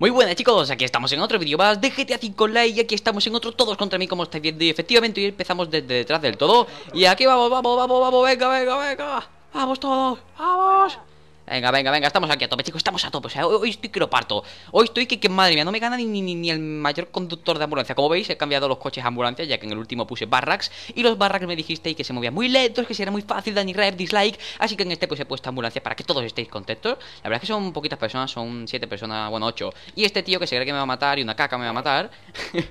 Muy buenas chicos, aquí estamos en otro vídeo más de GTA 5 likes y aquí estamos en otro todos contra mí como estáis viendo y efectivamente hoy empezamos desde detrás del todo y aquí vamos, vamos, vamos, vamos, venga, venga, venga, vamos todos, vamos Venga, venga, venga, estamos aquí a tope, chicos, estamos a tope. O sea, hoy, estoy que lo parto. Hoy estoy que, que madre mía, no me gana ni, ni, el mayor conductor de ambulancia. Como veis, he cambiado los coches a ambulancia, ya que en el último puse barracks. Y los barracks me dijisteis que se movían muy lentos, que sería era muy fácil, ni Rev, dislike. Así que en este pues he puesto ambulancia para que todos estéis contentos. La verdad es que son poquitas personas, son siete personas, bueno, ocho. Y este tío que se cree que me va a matar y una caca me va a matar.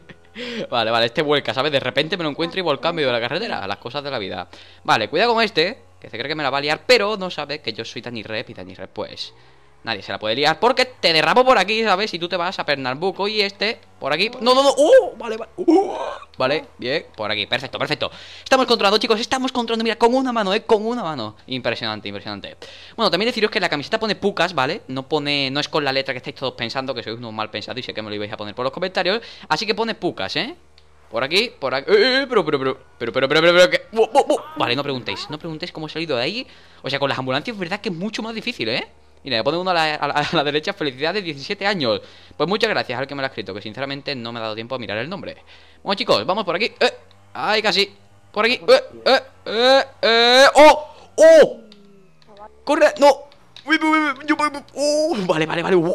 vale, vale, este vuelca, ¿sabes? De repente me lo encuentro y vuelca en medio de la carretera. Las cosas de la vida. Vale, cuidado con este que cree que me la va a liar, pero no sabe que yo soy tan Rep y Dani Rep, pues nadie se la puede liar porque te derrapo por aquí, ¿sabes? Y tú te vas a Pernambuco y este por aquí. No, no, no. ¡Uh! Vale, vale. Uh, vale, bien. Por aquí. Perfecto, perfecto. Estamos controlando, chicos. Estamos controlando. Mira, con una mano, ¿eh? Con una mano. Impresionante, impresionante. Bueno, también deciros que la camiseta pone pucas, ¿vale? No pone. No es con la letra que estáis todos pensando, que sois unos mal pensados y sé que me lo ibais a poner por los comentarios. Así que pone pucas, ¿eh? Por aquí, por aquí. ¡Eh, eh, eh, pero, pero, pero, pero, pero, pero, pero, pero, que... Vale, no preguntéis. No preguntéis cómo he salido de ahí. O sea, con las ambulancias es verdad que es mucho más difícil, ¿eh? Mira, le pone uno a la, a, la, derecha, felicidades, 17 años. Pues muchas gracias al que me lo ha escrito, que sinceramente no me ha dado tiempo a mirar el nombre. Bueno, chicos, vamos por aquí. Eh, ay, casi. Por aquí. Eh, eh, eh, eh. ¡Oh! ¡Oh! ¡Corre! ¡No! ¡Oh! Vale, vale, vale. uh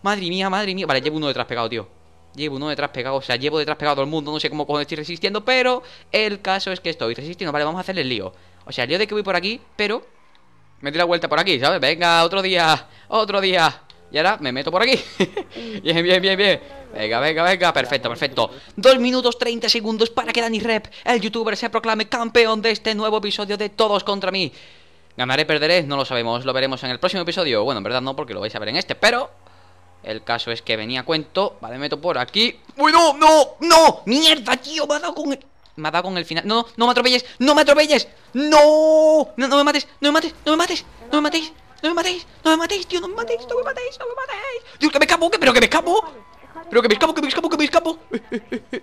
Madre mía, madre mía. Vale, llevo uno detrás pegado, tío. Llevo uno detrás pegado, o sea, llevo detrás pegado todo el mundo, no sé cómo cojones estoy resistiendo, pero el caso es que estoy resistiendo. Vale, vamos a hacerle el lío. O sea, el lío de que voy por aquí, pero me doy la vuelta por aquí, ¿sabes? Venga, otro día, otro día. Y ahora me meto por aquí. bien, bien, bien, bien. Venga, venga, venga. Perfecto, perfecto. Dos minutos 30 segundos para que Dani Rep, el youtuber, se proclame campeón de este nuevo episodio de Todos contra mí. ¿Ganaré, perderé? No lo sabemos. Lo veremos en el próximo episodio. Bueno, en verdad no, porque lo vais a ver en este, pero el caso es que venía cuento. Vale, meto por aquí. ¡Uy, no, no, no! ¡Mierda, tío! Me ha dado con el... Me ha dado con el final. No, no, no me atropelles. No me atropelles. No. No, no me mates. No me mates. No me mates. No me matéis. No me matéis. No me matéis, tío. No me matéis. No me matéis. No me matéis. Dios, que me escapo. Que, pero que me escapo. Pero que me escapo. Que me escapo. Que me escapo.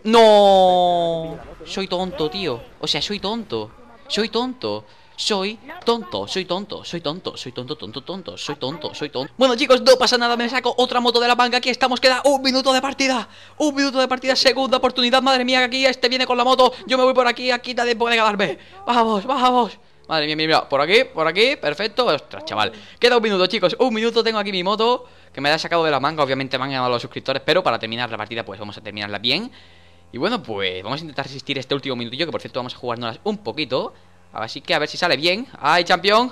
No. Soy tonto, tío. O sea, soy tonto. Soy tonto. Soy tonto, soy tonto, soy tonto, soy tonto, tonto, tonto, soy tonto, soy tonto. Bueno, chicos, no pasa nada, me saco otra moto de la manga. Aquí estamos, queda un minuto de partida. Un minuto de partida, segunda oportunidad. Madre mía, que aquí este viene con la moto. Yo me voy por aquí, aquí nadie puede quedarme. Vamos, vamos. Madre mía, mira, mira, por aquí, por aquí, perfecto Ostras, chaval, queda un minuto, chicos Un minuto tengo aquí mi moto, que me la he sacado de la manga Obviamente me han ganado los suscriptores, pero para terminar la partida Pues vamos a terminarla bien Y bueno, pues vamos a intentar resistir este último minutillo Que por cierto vamos a jugárnoslas un poquito Así que a ver si sale bien. ¡Ay, campeón!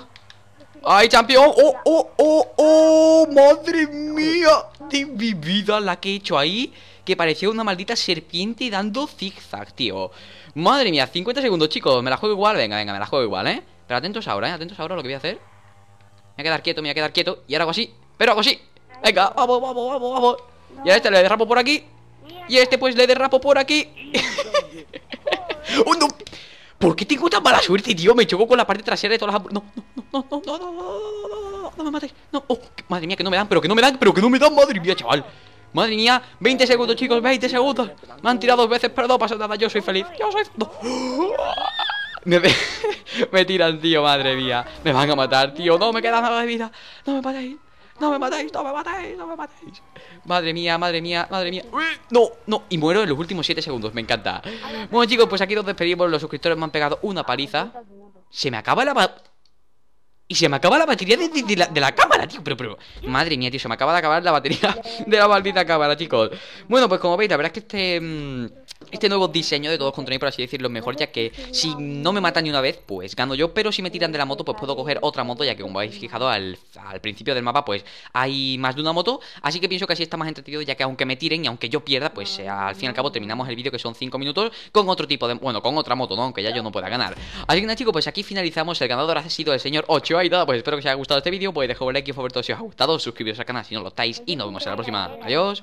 ¡Ay, campeón! ¡Oh, oh, oh, oh! ¡Madre mía! De mi vida la que he hecho ahí. Que parecía una maldita serpiente dando zigzag, tío. Madre mía, 50 segundos, chicos. Me la juego igual. Venga, venga, me la juego igual, ¿eh? Pero atentos ahora, ¿eh? Atentos ahora a lo que voy a hacer. Me voy a quedar quieto, me voy a quedar quieto. Y ahora hago así. Pero hago así. Venga, vamos, vamos, vamos, vamos. Y a este le derrapo por aquí. Y a este pues le derrapo por aquí. ¡Oh, ¿Por qué tengo tan mala suerte, tío? Me chocó con la parte trasera de todas las No, No, no, no, no, no, no, no, no, no, me mates. No, oh, madre mía, que no me dan, pero que no me dan, pero que no me dan, madre mía, chaval. Madre mía, 20 segundos, chicos, 20 segundos. Me han tirado dos veces, pero no pasa nada, yo soy feliz. Yo soy. No. Me, tiran, tío, madre mía. Me van a matar, tío. No me queda nada de vida. No me matéis no me matáis, no me matáis, no me matáis. Madre mía, madre mía, madre mía. No, no, y muero en los últimos 7 segundos, me encanta. Bueno, chicos, pues aquí nos despedimos. Los suscriptores me han pegado una paliza. Se me acaba la. Y se me acaba la batería de, la, cámara, tío. Pero, pero, madre mía, tío, se me acaba de acabar la batería de la maldita cámara, chicos. Bueno, pues como veis, la verdad es que este. Mm, este nuevo diseño de todos contra mí, por así decirlo, es mejor, ya que si no me matan ni una vez, pues gano yo, pero si me tiran de la moto, pues puedo coger otra moto, ya que como habéis fijado al, principio del mapa, pues hay más de una moto, así que pienso que así está más entretenido, ya que aunque me tiren y aunque yo pierda, pues eh, al fin y al cabo terminamos el vídeo, que son 5 minutos, con otro tipo de... bueno, con otra moto, ¿no? Aunque ya yo no pueda ganar. Así que nada, chicos, pues aquí finalizamos, el ganador ha sido el señor Ochoaida, pues espero que os haya gustado este vídeo, pues dejad un like y favorito si os ha gustado, suscribiros al canal si no lo estáis, y nos vemos en la próxima. Adiós.